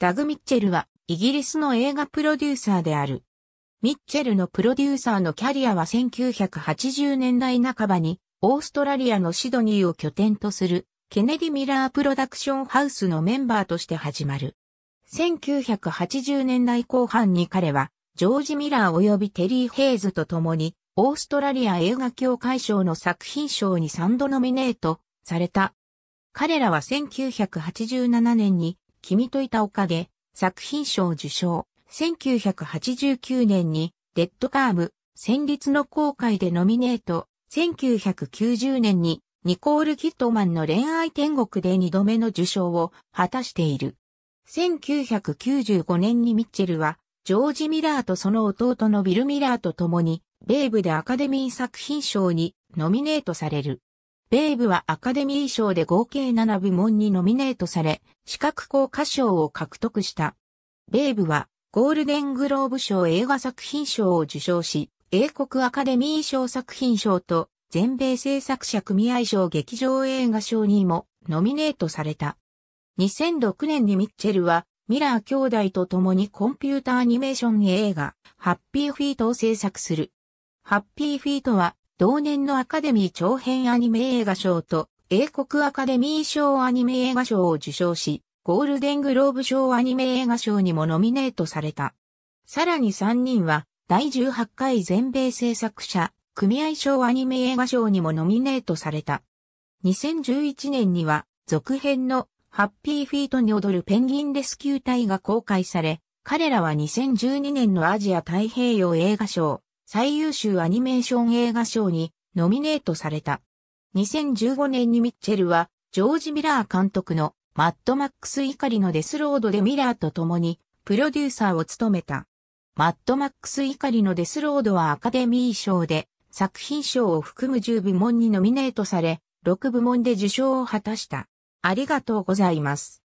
ダグ・ミッチェルはイギリスの映画プロデューサーである。ミッチェルのプロデューサーのキャリアは1980年代半ばにオーストラリアのシドニーを拠点とするケネディ・ミラープロダクションハウスのメンバーとして始まる。1980年代後半に彼はジョージ・ミラー及びテリー・ヘイズと共にオーストラリア映画協会賞の作品賞に3度ノミネートされた。彼らは1987年に君といたおかげ、作品賞受賞。1989年に、デッドカーム、戦慄の公開でノミネート。1990年に、ニコール・キットマンの恋愛天国で2度目の受賞を果たしている。1995年にミッチェルは、ジョージ・ミラーとその弟のビル・ミラーと共に、ベーブでアカデミー作品賞にノミネートされる。ベイブはアカデミー賞で合計7部門にノミネートされ、視覚効果賞を獲得した。ベイブは、ゴールデングローブ賞映画作品賞を受賞し、英国アカデミー賞作品賞と、全米制作者組合賞劇場映画賞にもノミネートされた。2006年にミッチェルは、ミラー兄弟と共にコンピュータアニメーション映画、ハッピーフィートを制作する。ハッピーフィートは、同年のアカデミー長編アニメ映画賞と英国アカデミー賞アニメ映画賞を受賞し、ゴールデングローブ賞アニメ映画賞にもノミネートされた。さらに3人は、第18回全米制作者、組合賞アニメ映画賞にもノミネートされた。2011年には、続編のハッピーフィートに踊るペンギンレスキュー隊が公開され、彼らは2012年のアジア太平洋映画賞、最優秀アニメーション映画賞にノミネートされた。2015年にミッチェルは、ジョージ・ミラー監督のマッドマックス怒りのデスロードでミラーと共にプロデューサーを務めた。マッドマックス怒りのデスロードはアカデミー賞で作品賞を含む10部門にノミネートされ、6部門で受賞を果たした。ありがとうございます。